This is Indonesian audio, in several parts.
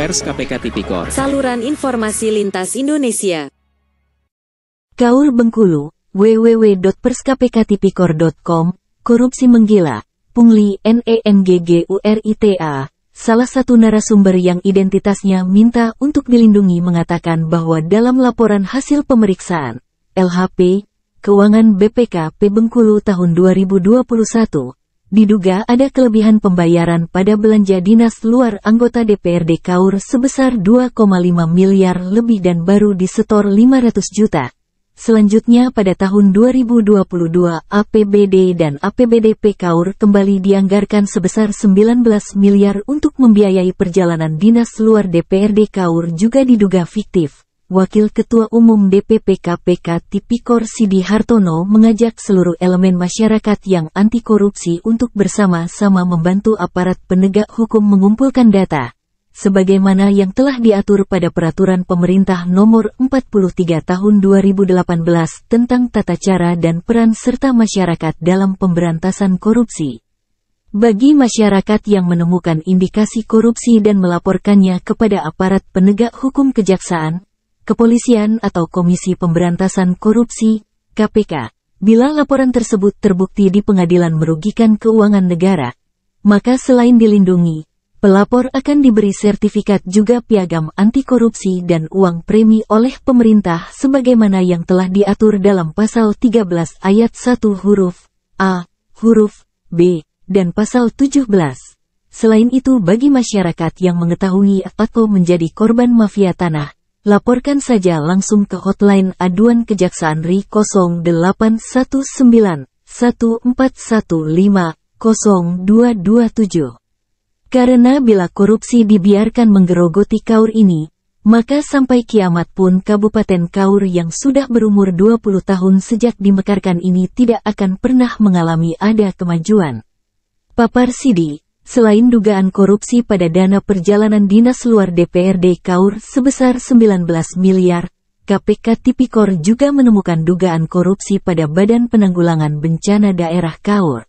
Pers KPK Tipikor. Saluran informasi lintas Indonesia. Kaur Bengkulu, www.perskpktipikor.com, korupsi menggila, Pungli NENGGURITA, salah satu narasumber yang identitasnya minta untuk dilindungi mengatakan bahwa dalam laporan hasil pemeriksaan, LHP, Keuangan BPKP Bengkulu tahun 2021, diduga ada kelebihan pembayaran pada belanja dinas luar anggota DPRD Kaur sebesar 2,5 miliar lebih dan baru disetor 500 juta. Selanjutnya pada tahun 2022 APBD dan APBDP Kaur kembali dianggarkan sebesar 19 miliar untuk membiayai perjalanan dinas luar DPRD Kaur juga diduga fiktif. Wakil Ketua Umum DPP KPK Tipikor Sidi Hartono mengajak seluruh elemen masyarakat yang anti korupsi untuk bersama-sama membantu aparat penegak hukum mengumpulkan data, sebagaimana yang telah diatur pada Peraturan Pemerintah Nomor 43 Tahun 2018 tentang tata cara dan peran serta masyarakat dalam pemberantasan korupsi. Bagi masyarakat yang menemukan indikasi korupsi dan melaporkannya kepada aparat penegak hukum kejaksaan, Kepolisian atau Komisi Pemberantasan Korupsi, KPK, bila laporan tersebut terbukti di pengadilan merugikan keuangan negara, maka selain dilindungi, pelapor akan diberi sertifikat juga piagam anti korupsi dan uang premi oleh pemerintah sebagaimana yang telah diatur dalam pasal 13 ayat 1 huruf A, huruf B, dan pasal 17. Selain itu bagi masyarakat yang mengetahui atau menjadi korban mafia tanah, laporkan saja langsung ke hotline aduan Kejaksaan RI 0819 1415 Karena bila korupsi dibiarkan menggerogoti Kaur ini, maka sampai kiamat pun Kabupaten Kaur yang sudah berumur 20 tahun sejak dimekarkan ini tidak akan pernah mengalami ada kemajuan. Papar Sidi selain dugaan korupsi pada dana perjalanan dinas luar DPRD Kaur sebesar 19 miliar, KPK Tipikor juga menemukan dugaan korupsi pada Badan Penanggulangan Bencana Daerah Kaur,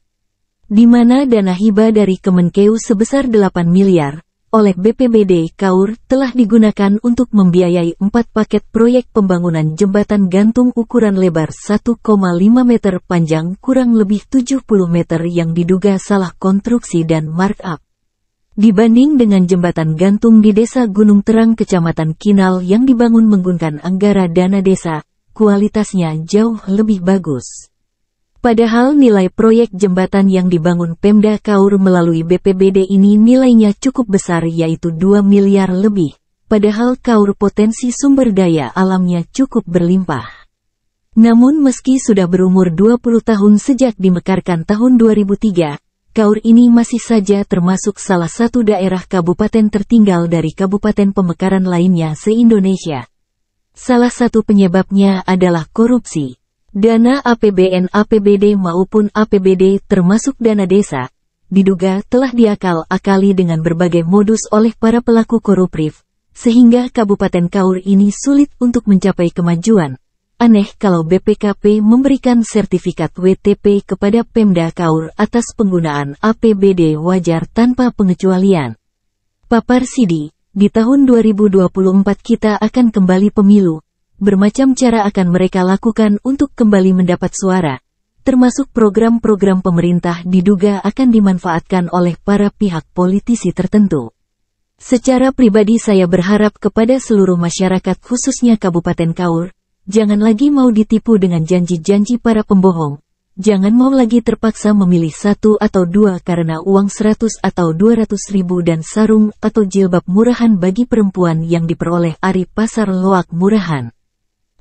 di mana dana hibah dari Kemenkeu sebesar 8 miliar, oleh BPBD Kaur telah digunakan untuk membiayai empat paket proyek pembangunan jembatan gantung ukuran lebar 1,5 meter panjang kurang lebih 70 meter yang diduga salah konstruksi dan markup. Dibanding dengan jembatan gantung di Desa Gunung Terang Kecamatan Kinal yang dibangun menggunakan anggaran dana desa, kualitasnya jauh lebih bagus. Padahal nilai proyek jembatan yang dibangun Pemda Kaur melalui BPBD ini nilainya cukup besar yaitu 2 miliar lebih, padahal Kaur potensi sumber daya alamnya cukup berlimpah. Namun meski sudah berumur 20 tahun sejak dimekarkan tahun 2003, Kaur ini masih saja termasuk salah satu daerah kabupaten tertinggal dari kabupaten pemekaran lainnya se-Indonesia. Salah satu penyebabnya adalah korupsi. Dana APBN APBD maupun APBD termasuk dana desa, diduga telah diakal-akali dengan berbagai modus oleh para pelaku korupsi, sehingga Kabupaten Kaur ini sulit untuk mencapai kemajuan. Aneh kalau BPKP memberikan sertifikat WTP kepada Pemda Kaur atas penggunaan APBD wajar tanpa pengecualian. Papar Sidi, di tahun 2024 kita akan kembali pemilu, bermacam cara akan mereka lakukan untuk kembali mendapat suara, termasuk program-program pemerintah diduga akan dimanfaatkan oleh para pihak politisi tertentu. Secara pribadi saya berharap kepada seluruh masyarakat khususnya Kabupaten Kaur, jangan lagi mau ditipu dengan janji-janji para pembohong. Jangan mau lagi terpaksa memilih satu atau dua karena uang seratus atau dua ratus ribu dan sarung atau jilbab murahan bagi perempuan yang diperoleh ari pasar loak murahan.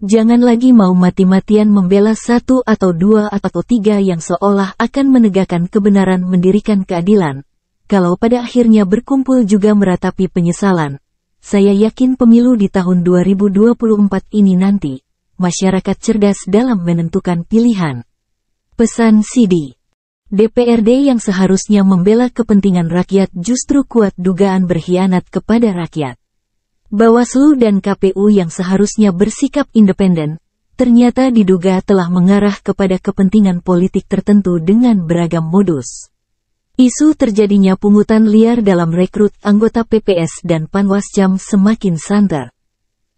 Jangan lagi mau mati-matian membela satu atau dua atau tiga yang seolah akan menegakkan kebenaran mendirikan keadilan. Kalau pada akhirnya berkumpul juga meratapi penyesalan. Saya yakin pemilu di tahun 2024 ini nanti, masyarakat cerdas dalam menentukan pilihan. Pesan Sidi. DPRD yang seharusnya membela kepentingan rakyat justru kuat dugaan berkhianat kepada rakyat. Bawaslu dan KPU yang seharusnya bersikap independen, ternyata diduga telah mengarah kepada kepentingan politik tertentu dengan beragam modus. Isu terjadinya pungutan liar dalam rekrut anggota PPS dan Panwascam semakin santer.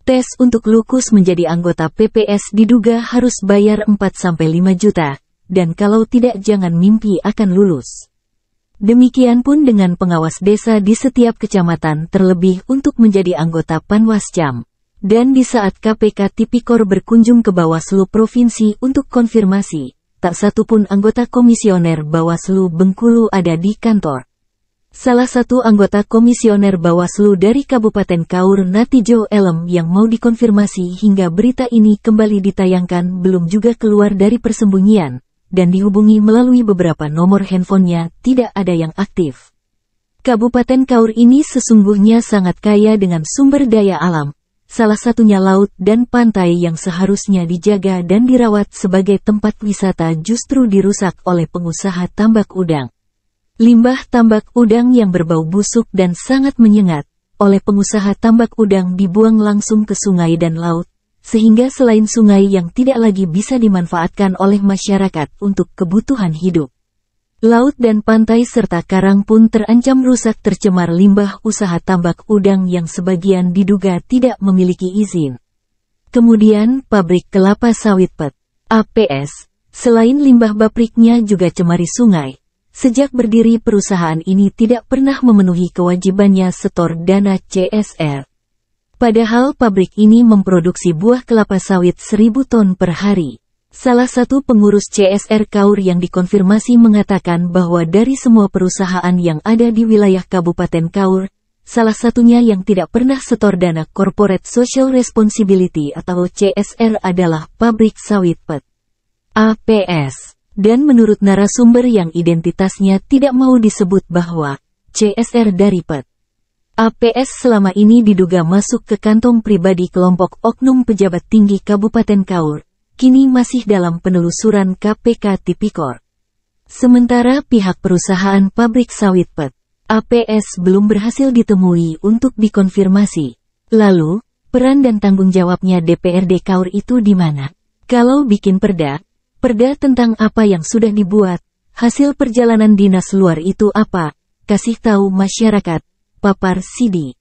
Tes untuk Lukus menjadi anggota PPS diduga harus bayar 4-5 juta, dan kalau tidak jangan mimpi akan lulus. Demikian pun dengan pengawas desa di setiap kecamatan terlebih untuk menjadi anggota Panwascam. Dan di saat KPK Tipikor berkunjung ke Bawaslu Provinsi untuk konfirmasi, tak satu pun anggota komisioner Bawaslu Bengkulu ada di kantor. Salah satu anggota komisioner Bawaslu dari Kabupaten Kaur Natijo Elem yang mau dikonfirmasi hingga berita ini kembali ditayangkan belum juga keluar dari persembunyian dan dihubungi melalui beberapa nomor handphonenya tidak ada yang aktif. Kabupaten Kaur ini sesungguhnya sangat kaya dengan sumber daya alam, salah satunya laut dan pantai yang seharusnya dijaga dan dirawat sebagai tempat wisata justru dirusak oleh pengusaha tambak udang. Limbah tambak udang yang berbau busuk dan sangat menyengat, oleh pengusaha tambak udang dibuang langsung ke sungai dan laut, sehingga selain sungai yang tidak lagi bisa dimanfaatkan oleh masyarakat untuk kebutuhan hidup. Laut dan pantai serta karang pun terancam rusak tercemar limbah usaha tambak udang yang sebagian diduga tidak memiliki izin. Kemudian, pabrik kelapa sawit PET, APS, selain limbah pabriknya juga cemari sungai. Sejak berdiri perusahaan ini tidak pernah memenuhi kewajibannya setor dana CSR. Padahal pabrik ini memproduksi buah kelapa sawit 1000 ton per hari. Salah satu pengurus CSR Kaur yang dikonfirmasi mengatakan bahwa dari semua perusahaan yang ada di wilayah Kabupaten Kaur, salah satunya yang tidak pernah setor dana Corporate Social Responsibility atau CSR adalah pabrik sawit PET. APS. Dan menurut narasumber yang identitasnya tidak mau disebut bahwa CSR dari PET APS selama ini diduga masuk ke kantong pribadi kelompok oknum pejabat tinggi Kabupaten Kaur, kini masih dalam penelusuran KPK Tipikor. Sementara pihak perusahaan pabrik sawit PET, APS belum berhasil ditemui untuk dikonfirmasi. Lalu, peran dan tanggung jawabnya DPRD Kaur itu di mana? Kalau bikin perda, perda tentang apa yang sudah dibuat, hasil perjalanan dinas luar itu apa, kasih tahu masyarakat. Papar Sidi